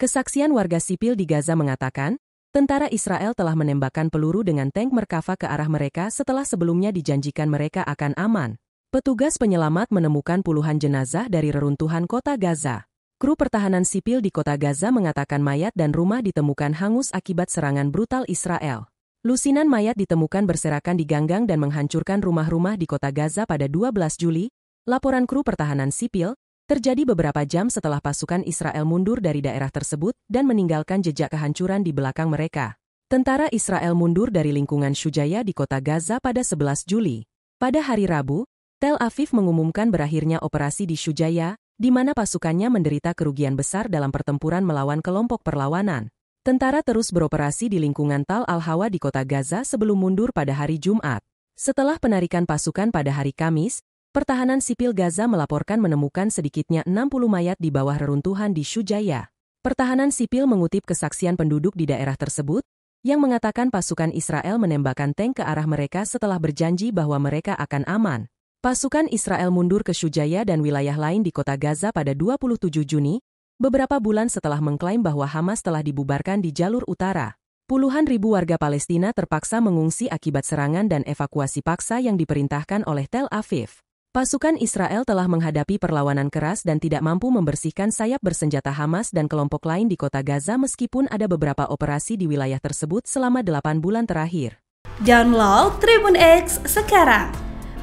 Kesaksian warga sipil di Gaza mengatakan, tentara Israel telah menembakkan peluru dengan tank Merkava ke arah mereka setelah sebelumnya dijanjikan mereka akan aman. Petugas penyelamat menemukan puluhan jenazah dari reruntuhan kota Gaza. Kru pertahanan sipil di kota Gaza mengatakan mayat dan rumah ditemukan hangus akibat serangan brutal Israel. Lusinan mayat ditemukan berserakan di ganggang dan menghancurkan rumah-rumah di kota Gaza pada 12 Juli. Laporan kru pertahanan sipil, terjadi beberapa jam setelah pasukan Israel mundur dari daerah tersebut dan meninggalkan jejak kehancuran di belakang mereka. Tentara Israel mundur dari lingkungan Shujaya di kota Gaza pada 11 Juli. Pada hari Rabu, Tel Aviv mengumumkan berakhirnya operasi di Shujaya, di mana pasukannya menderita kerugian besar dalam pertempuran melawan kelompok perlawanan. Tentara terus beroperasi di lingkungan Tal Al-Hawa di kota Gaza sebelum mundur pada hari Jumat. Setelah penarikan pasukan pada hari Kamis, Pertahanan sipil Gaza melaporkan menemukan sedikitnya 60 mayat di bawah reruntuhan di Shujaya. Pertahanan sipil mengutip kesaksian penduduk di daerah tersebut, yang mengatakan pasukan Israel menembakkan tank ke arah mereka setelah berjanji bahwa mereka akan aman. Pasukan Israel mundur ke Shujaya dan wilayah lain di kota Gaza pada 27 Juni, beberapa bulan setelah mengklaim bahwa Hamas telah dibubarkan di jalur utara. Puluhan ribu warga Palestina terpaksa mengungsi akibat serangan dan evakuasi paksa yang diperintahkan oleh Tel Aviv. Pasukan Israel telah menghadapi perlawanan keras dan tidak mampu membersihkan sayap bersenjata Hamas dan kelompok lain di kota Gaza meskipun ada beberapa operasi di wilayah tersebut selama 8 bulan terakhir. Download Tribun X sekarang.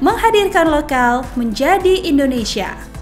Menghadirkan lokal menjadi Indonesia.